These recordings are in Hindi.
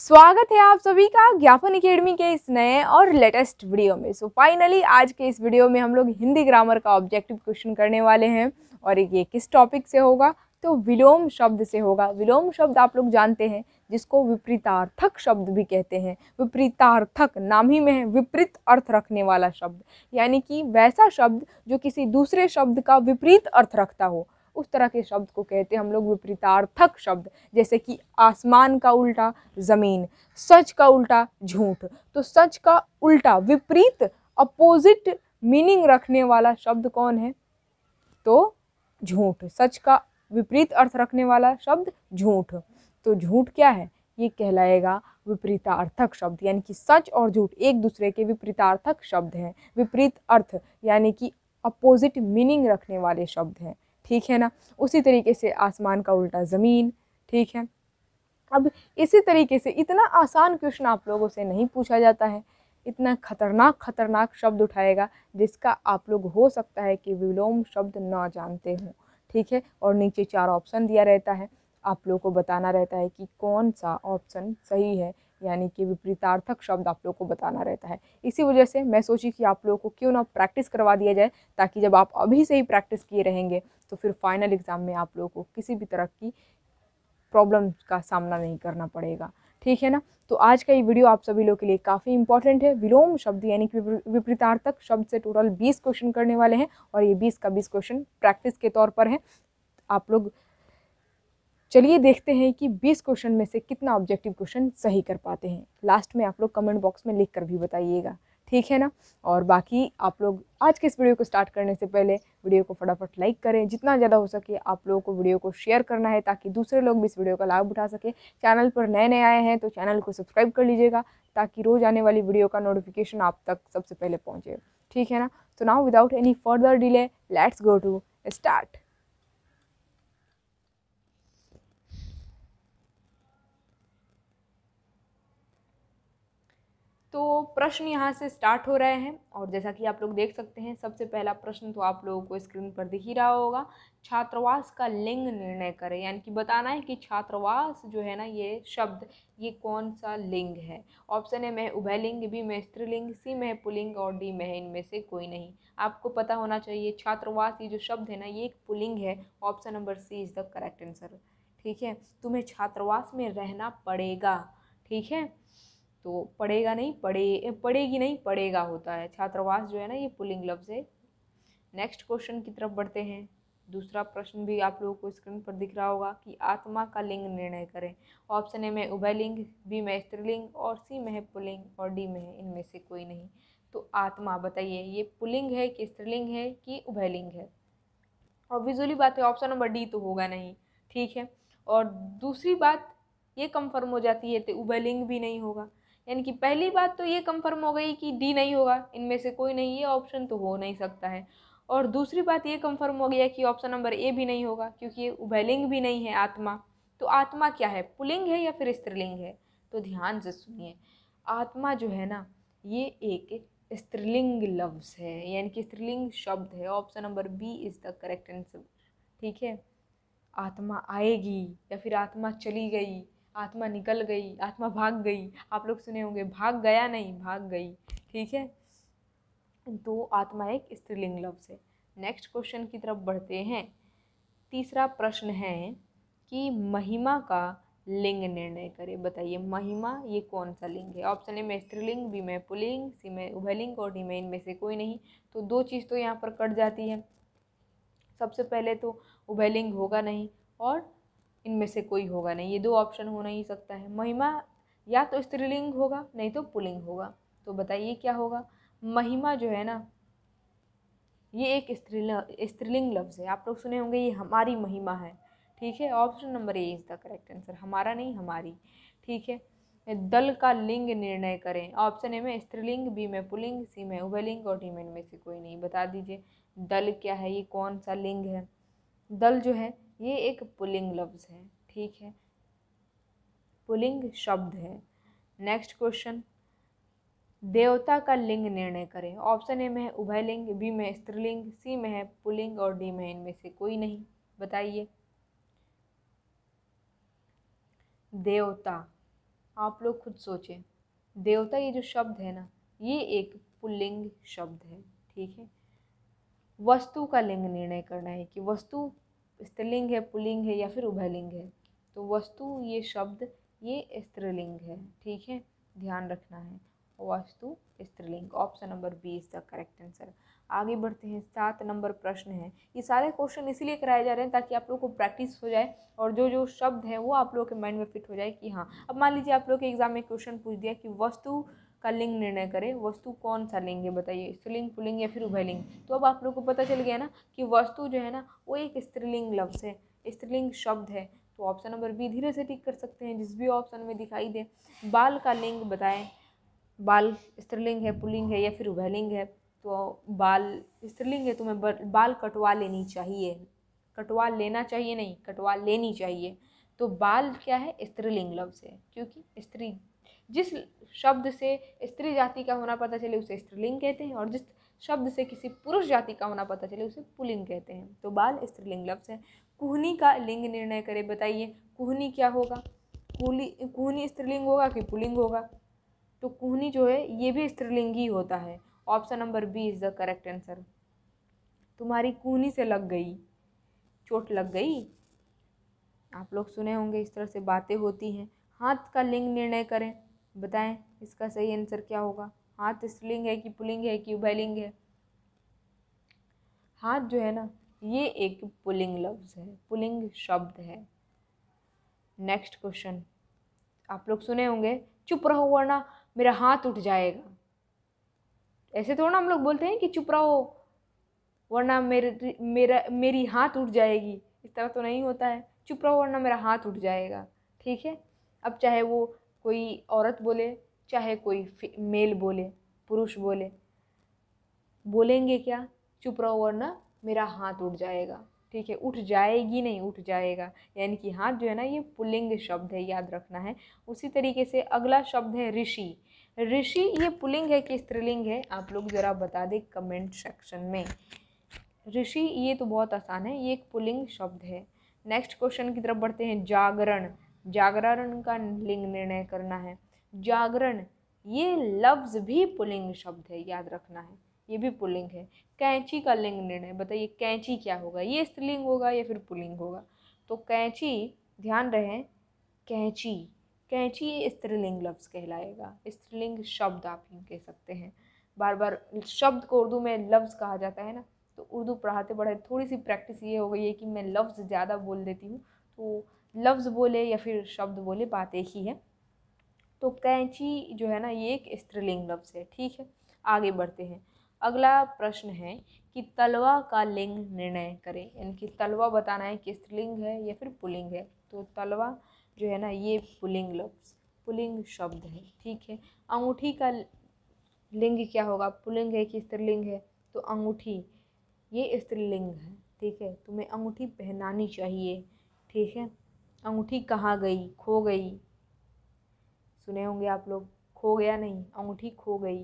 स्वागत है आप सभी का ज्ञापन अकेडमी के इस नए और लेटेस्ट वीडियो में सो so, फाइनली आज के इस वीडियो में हम लोग हिंदी ग्रामर का ऑब्जेक्टिव क्वेश्चन करने वाले हैं और ये किस टॉपिक से होगा तो विलोम शब्द से होगा विलोम शब्द आप लोग जानते हैं जिसको विपरीतार्थक शब्द भी कहते हैं विपरीतार्थक नाम ही में है विपरीत अर्थ रखने वाला शब्द यानी कि वैसा शब्द जो किसी दूसरे शब्द का विपरीत अर्थ रखता हो उस तरह के शब्द को कहते हैं हम लोग विपरीतार्थक शब्द जैसे कि आसमान का उल्टा ज़मीन सच का उल्टा झूठ तो सच का उल्टा विपरीत अपोजिट मीनिंग रखने वाला शब्द कौन है तो झूठ सच का विपरीत अर्थ रखने वाला शब्द झूठ तो झूठ क्या है ये कहलाएगा विपरीतार्थक शब्द यानी कि सच और झूठ एक दूसरे के विपरीतार्थक शब्द हैं विपरीत अर्थ यानी कि अपोजिट मीनिंग रखने वाले शब्द हैं ठीक है ना उसी तरीके से आसमान का उल्टा ज़मीन ठीक है अब इसी तरीके से इतना आसान क्वेश्चन आप लोगों से नहीं पूछा जाता है इतना खतरनाक खतरनाक शब्द उठाएगा जिसका आप लोग हो सकता है कि विलोम शब्द ना जानते हों ठीक है और नीचे चार ऑप्शन दिया रहता है आप लोगों को बताना रहता है कि कौन सा ऑप्शन सही है यानी कि विपरीतार्थक शब्द आप लोग को बताना रहता है इसी वजह से मैं सोची कि आप लोगों को क्यों ना प्रैक्टिस करवा दिया जाए ताकि जब आप अभी से ही प्रैक्टिस किए रहेंगे तो फिर फाइनल एग्ज़ाम में आप लोगों को किसी भी तरह की प्रॉब्लम का सामना नहीं करना पड़ेगा ठीक है ना तो आज का ये वीडियो आप सभी लोग के लिए काफ़ी इंपॉर्टेंट है विलोम शब्द यानी कि विपरीतार्थक शब्द से टोटल बीस क्वेश्चन करने वाले हैं और ये बीस का बीस क्वेश्चन प्रैक्टिस के तौर पर है आप लोग चलिए देखते हैं कि 20 क्वेश्चन में से कितना ऑब्जेक्टिव क्वेश्चन सही कर पाते हैं लास्ट में आप लोग कमेंट बॉक्स में लिख कर भी बताइएगा ठीक है ना और बाकी आप लोग आज के इस वीडियो को स्टार्ट करने से पहले वीडियो को फटाफट लाइक करें जितना ज़्यादा हो सके आप लोगों को वीडियो को शेयर करना है ताकि दूसरे लोग भी इस वीडियो का लाभ उठा सकें चैनल पर नए नए आए हैं तो चैनल को सब्सक्राइब कर लीजिएगा ताकि रोज़ आने वाली वीडियो का नोटिफिकेशन आप तक सबसे पहले पहुँचे ठीक है ना तो now without any further delay let's go to start प्रश्न यहाँ से स्टार्ट हो रहे हैं और जैसा कि आप लोग देख सकते हैं सबसे पहला प्रश्न तो आप लोगों को स्क्रीन पर दिख ही रहा होगा छात्रावास का लिंग निर्णय करें यानी कि बताना है कि छात्रावास जो है ना ये शब्द ये कौन सा लिंग है ऑप्शन ए मैं उभय लिंग बी मैं स्त्रीलिंग सी मैं पुलिंग और डी मैं इनमें से कोई नहीं आपको पता होना चाहिए छात्रावास ये जो शब्द है ना ये एक पुलिंग है option number C is the correct answer ठीक है तुम्हें छात्रावास में रहना पड़ेगा ठीक है तो पढ़ेगा नहीं पढ़े पढ़ेगी नहीं पढ़ेगा होता है छात्रावास जो है ना ये पुलिंग लफ्ज़ है नेक्स्ट क्वेश्चन की तरफ बढ़ते हैं दूसरा प्रश्न भी आप लोगों को स्क्रीन पर दिख रहा होगा कि आत्मा का लिंग निर्णय करें ऑप्शन ए में उभयलिंग बी में स्त्रीलिंग और सी में है पुलिंग और डी में है इनमें से कोई नहीं तो आत्मा बताइए ये पुलिंग है कि स्त्रीलिंग है कि उभयलिंग है और विजुअली बात है ऑप्शन नंबर डी तो होगा नहीं ठीक है और दूसरी बात ये कंफर्म हो जाती है तो उभयलिंग भी नहीं होगा यानी कि पहली बात तो ये कंफर्म हो गई कि डी नहीं होगा इनमें से कोई नहीं ये ऑप्शन तो हो नहीं सकता है और दूसरी बात ये कंफर्म हो गया कि ऑप्शन नंबर ए भी नहीं होगा क्योंकि ये उभयलिंग भी नहीं है आत्मा तो आत्मा क्या है पुलिंग है या फिर स्त्रीलिंग है तो ध्यान से सुनिए आत्मा जो है ना ये एक स्त्रीलिंग लफ्ज़ है यानी कि स्त्रीलिंग शब्द है option number B is the correct answer ठीक है आत्मा आएगी या फिर आत्मा चली गई आत्मा निकल गई आत्मा भाग गई आप लोग सुने होंगे भाग गया नहीं भाग गई ठीक है दो आत्मा एक स्त्रीलिंग लफ्ज़ है नेक्स्ट क्वेश्चन की तरफ बढ़ते हैं तीसरा प्रश्न है कि महिमा का लिंग निर्णय करें बताइए महिमा ये कौन सा लिंग है ऑप्शन ए में स्त्रीलिंग बी में पुलिंग सी में उभयलिंग और डी में इनमें से कोई नहीं तो दो चीज़ तो यहाँ पर कट जाती है सबसे पहले तो उभयलिंग होगा नहीं और इनमें से कोई होगा नहीं ये दो ऑप्शन हो नहीं सकता है महिमा या तो स्त्रीलिंग होगा नहीं तो पुलिंग होगा तो बताइए क्या होगा महिमा जो है ना ये एक स्त्रीलिंग स्त्रीलिंग लफ्ज़ है आप लोग सुने होंगे ये हमारी महिमा है ठीक है option number A is the correct answer हमारा नहीं हमारी ठीक है दल का लिंग निर्णय करें ऑप्शन ए में स्त्रीलिंग बी में पुलिंग सी में उभयलिंग और डी में इनमें से कोई नहीं बता दीजिए दल क्या है ये कौन सा लिंग है दल जो है ये एक पुलिंग लफ्ज़ है ठीक है पुलिंग शब्द है नेक्स्ट क्वेश्चन देवता का लिंग निर्णय करें ऑप्शन ए में है उभय लिंग बी में स्त्रीलिंग सी में है पुलिंग और डी में इनमें से कोई नहीं बताइए देवता आप लोग खुद सोचें देवता ये जो शब्द है ना ये एक पुलिंग शब्द है ठीक है वस्तु का लिंग निर्णय करना है कि वस्तु स्त्रीलिंग है पुलिंग है या फिर उभयलिंग है तो वस्तु ये शब्द ये स्त्रीलिंग है ठीक है ध्यान रखना है वस्तु स्त्रीलिंग option number B is the correct answer आगे बढ़ते हैं सात नंबर प्रश्न है ये सारे क्वेश्चन इसीलिए कराए जा रहे हैं ताकि आप लोग को प्रैक्टिस हो जाए और जो जो शब्द हैं वो आप लोगों के माइंड में फिट हो जाए कि हाँ अब मान लीजिए आप लोग के एग्जाम में क्वेश्चन पूछ दिया कि वस्तु का लिंग निर्णय करें वस्तु कौन सा लिंग है बताइए स्त्रीलिंग पुलिंग या फिर उभयलिंग तो अब आप लोग को पता चल गया ना कि वस्तु जो है ना वो एक स्त्रीलिंग लफ्ज़ है स्त्रीलिंग शब्द है तो ऑप्शन नंबर बी धीरे से टिक कर सकते हैं जिस भी ऑप्शन में दिखाई दे बाल का लिंग बताएं बाल स्त्रीलिंग है पुलिंग है या फिर उभयलिंग है तो बाल स्त्रीलिंग है तुम्हें बाल कटवा लेनी चाहिए कटवा लेना चाहिए नहीं कटवा लेनी चाहिए तो बाल क्या है स्त्रीलिंग लफ्ज़ है क्योंकि स्त्री जिस शब्द से स्त्री जाति का होना पता चले उसे स्त्रीलिंग कहते हैं और जिस शब्द से किसी पुरुष जाति का होना पता चले उसे पुलिंग कहते हैं तो बाल स्त्रीलिंग लफ्ज़ है कुहनी का लिंग निर्णय करें बताइए कुहनी क्या होगा कुली कुहनी स्त्रीलिंग होगा कि पुलिंग होगा तो कुहनी जो है ये भी स्त्रीलिंग ही होता है option number B is the correct answer तुम्हारी कुहनी से लग गई चोट लग गई आप लोग सुने होंगे इस तरह से बातें होती हैं हाथ का लिंग निर्णय करें बताएं इसका सही आंसर क्या होगा हाथ स्त्रीलिंग है कि पुलिंग है कि उभयलिंग है हाथ जो है ना ये एक पुलिंग लफ्ज़ है पुलिंग शब्द है नेक्स्ट क्वेश्चन आप लोग सुने होंगे चुप रहो वरना मेरा हाथ उठ जाएगा ऐसे थोड़ा ना हम लोग बोलते हैं कि चुप रहो वरना मेरे मेरा मेरी हाथ उठ जाएगी इस तरह तो नहीं होता है चुप रहो वरना मेरा हाथ उठ जाएगा ठीक है अब चाहे वो कोई औरत बोले चाहे कोई मेल बोले पुरुष बोले बोलेंगे क्या चुप रहो वरना मेरा हाथ उठ जाएगा ठीक है उठ जाएगी नहीं उठ जाएगा यानी कि हाथ जो है ना ये पुलिंग शब्द है याद रखना है उसी तरीके से अगला शब्द है ऋषि ऋषि ये पुलिंग है कि स्त्रीलिंग है आप लोग ज़रा बता दें कमेंट सेक्शन में ऋषि ये तो बहुत आसान है ये एक पुलिंग शब्द है नेक्स्ट क्वेश्चन की तरफ बढ़ते हैं जागरण जागरण का लिंग निर्णय करना है जागरण ये लफ्ज़ भी पुलिंग शब्द है याद रखना है ये भी पुलिंग है कैंची का लिंग निर्णय बताइए कैंची क्या होगा ये स्त्रीलिंग होगा या फिर पुलिंग होगा तो कैंची ध्यान रहे कैंची कैंची स्त्रीलिंग लफ्ज़ कहलाएगा स्त्रीलिंग शब्द आप यूँ कह सकते हैं बार बार शब्द को उर्दू में लफ्ज़ कहा जाता है ना तो उर्दू पढ़ाते पढ़ाते थोड़ी सी प्रैक्टिस ये हो गई है कि मैं लफ्ज़ ज़्यादा बोल देती हूँ तो लफ्ज़ बोले या फिर शब्द बोले बात एक ही है तो कैंची जो है ना ये एक स्त्रीलिंग लफ्ज़ है ठीक है आगे बढ़ते हैं अगला प्रश्न है कि तलवा का लिंग निर्णय करें यानी कि तलवा बताना है कि स्त्रीलिंग है या फिर पुलिंग है तो तलवा जो है ना ये पुलिंग लफ्ज़ पुलिंग शब्द है ठीक है अंगूठी का लिंग क्या होगा पुलिंग है कि स्त्रीलिंग है तो अंगूठी ये स्त्रीलिंग है ठीक है तुम्हें अंगूठी पहनानी चाहिए ठीक है अंगूठी कहाँ गई खो गई सुने होंगे आप लोग खो गया नहीं अंगूठी खो गई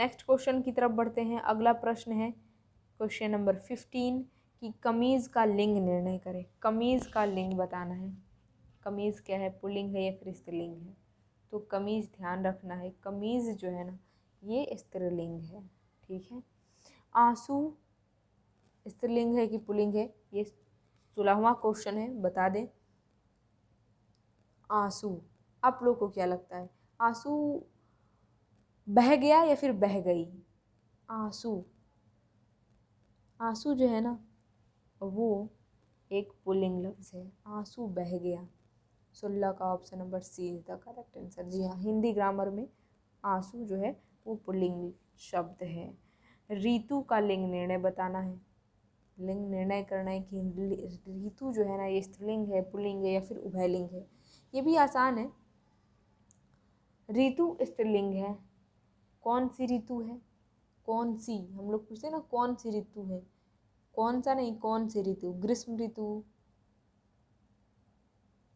नेक्स्ट क्वेश्चन की तरफ बढ़ते हैं अगला प्रश्न है क्वेश्चन नंबर फिफ्टीन कि कमीज़ का लिंग निर्णय करें कमीज़ का लिंग बताना है कमीज़ क्या है पुलिंग है या फिर स्त्रीलिंग है तो कमीज़ ध्यान रखना है कमीज़ जो है ना ये स्त्रीलिंग है ठीक है आंसू स्त्रीलिंग है कि पुलिंग है ये सोलहवा क्वेश्चन है बता दें आंसू आप लोग को क्या लगता है आंसू बह गया या फिर बह गई आंसू आंसू जो है ना वो एक पुलिंग लफ्ज़ है आंसू बह गया सोलह का option number C is the correct answer जी हाँ हिंदी ग्रामर में आंसू जो है वो पुलिंग शब्द है रीतु का लिंग निर्णय बताना है लिंग निर्णय करना है कि ऋतु जो है ना ये स्त्रीलिंग है पुलिंग है या फिर उभयलिंग है ये भी आसान है ऋतु स्त्रीलिंग है कौन सी ऋतु है कौन सी हम लोग पूछते हैं ना कौन सी ऋतु है कौन सा नहीं कौन सी ऋतु ग्रीष्म ऋतु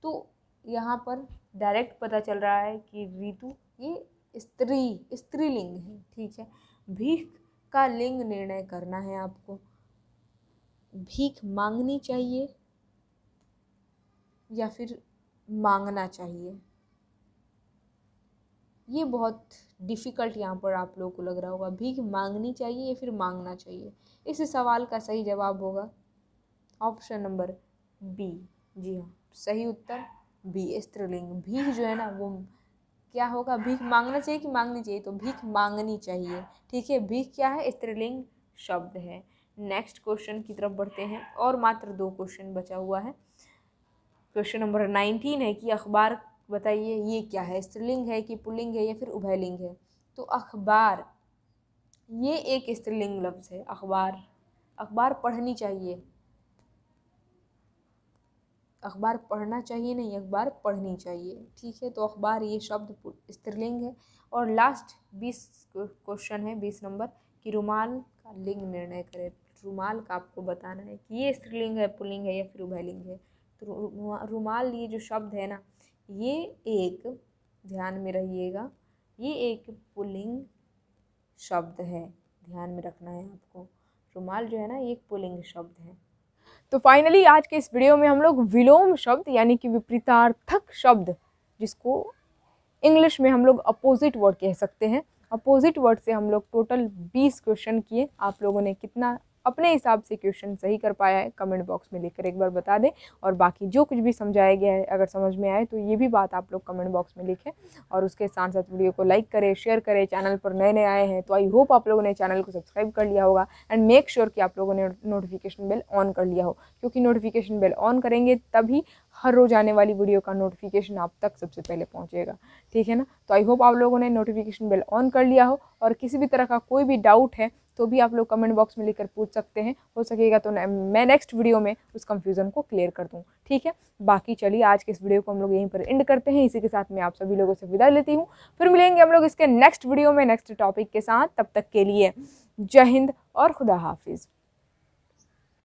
तो यहाँ पर डायरेक्ट पता चल रहा है कि ऋतु ये स्त्री स्त्रीलिंग है ठीक है भीख का लिंग निर्णय करना है आपको भीख मांगनी चाहिए या फिर मांगना चाहिए ये बहुत डिफ़िकल्ट यहाँ पर आप लोगों को लग रहा होगा भीख मांगनी चाहिए या फिर मांगना चाहिए इस सवाल का सही जवाब होगा ऑप्शन नंबर बी जी हाँ सही उत्तर बी स्त्रीलिंग भीख जो है ना वो क्या होगा भीख मांगना चाहिए कि मांगनी चाहिए तो भीख मांगनी चाहिए ठीक है भीख क्या है स्त्रीलिंग शब्द है नेक्स्ट क्वेश्चन की तरफ बढ़ते हैं और मात्र दो क्वेश्चन बचा हुआ है क्वेश्चन नंबर नाइनटीन है कि अखबार बताइए ये क्या है स्त्रीलिंग है कि पुलिंग है या फिर उभयलिंग है तो अखबार ये एक स्त्रीलिंग लफ्ज़ है अखबार अखबार पढ़नी चाहिए अखबार पढ़ना चाहिए नहीं अखबार पढ़नी चाहिए ठीक है तो अखबार ये शब्द स्त्रीलिंग है और लास्ट बीस क्वेश्चन है बीस नंबर कि रुमाल का लिंग निर्णय करें रुमाल का आपको बताना है कि ये स्त्रीलिंग है पुलिंग है या फिर उभयलिंग है तो रुमाल ये जो शब्द है ना ये एक ध्यान में रहिएगा ये एक पुलिंग शब्द है ध्यान में रखना है आपको रुमाल जो है ना ये एक पुलिंग शब्द है तो फाइनली आज के इस वीडियो में हम लोग विलोम शब्द यानी कि विपरीतार्थक शब्द जिसको इंग्लिश में हम लोग अपोजिट वर्ड कह सकते हैं अपोजिट वर्ड से हम लोग टोटल बीस क्वेश्चन किए आप लोगों ने कितना अपने हिसाब से क्वेश्चन सही कर पाया है कमेंट बॉक्स में लिखकर एक बार बता दें और बाकी जो कुछ भी समझाया गया है अगर समझ में आए तो ये भी बात आप लोग कमेंट बॉक्स में लिखें और उसके साथ साथ वीडियो को लाइक करें शेयर करें चैनल पर नए नए आए हैं तो आई होप आप लोगों ने चैनल को सब्सक्राइब कर लिया होगा एंड मेक श्योर कि आप लोगों ने नोटिफिकेशन बिल ऑन कर लिया हो क्योंकि नोटिफिकेशन बिल ऑन करेंगे तभी हर रोज़ आने वाली वीडियो का नोटिफिकेशन आप तक सबसे पहले पहुंचेगा ठीक है ना तो आई होप आप लोगों ने नोटिफिकेशन बिल ऑन कर लिया हो और किसी भी तरह का कोई भी डाउट है तो भी आप लोग कमेंट बॉक्स में लेकर पूछ सकते हैं हो सकेगा तो मैं नेक्स्ट वीडियो में उस कंफ्यूज़न को क्लियर कर दूँ ठीक है बाकी चलिए आज के इस वीडियो को हम लोग यहीं पर एंड करते हैं इसी के साथ मैं आप सभी लोगों से विदा लेती हूँ फिर मिलेंगे हम लोग इसके नेक्स्ट वीडियो में नेक्स्ट टॉपिक के साथ तब तक के लिए जय हिंद और खुदा हाफिज़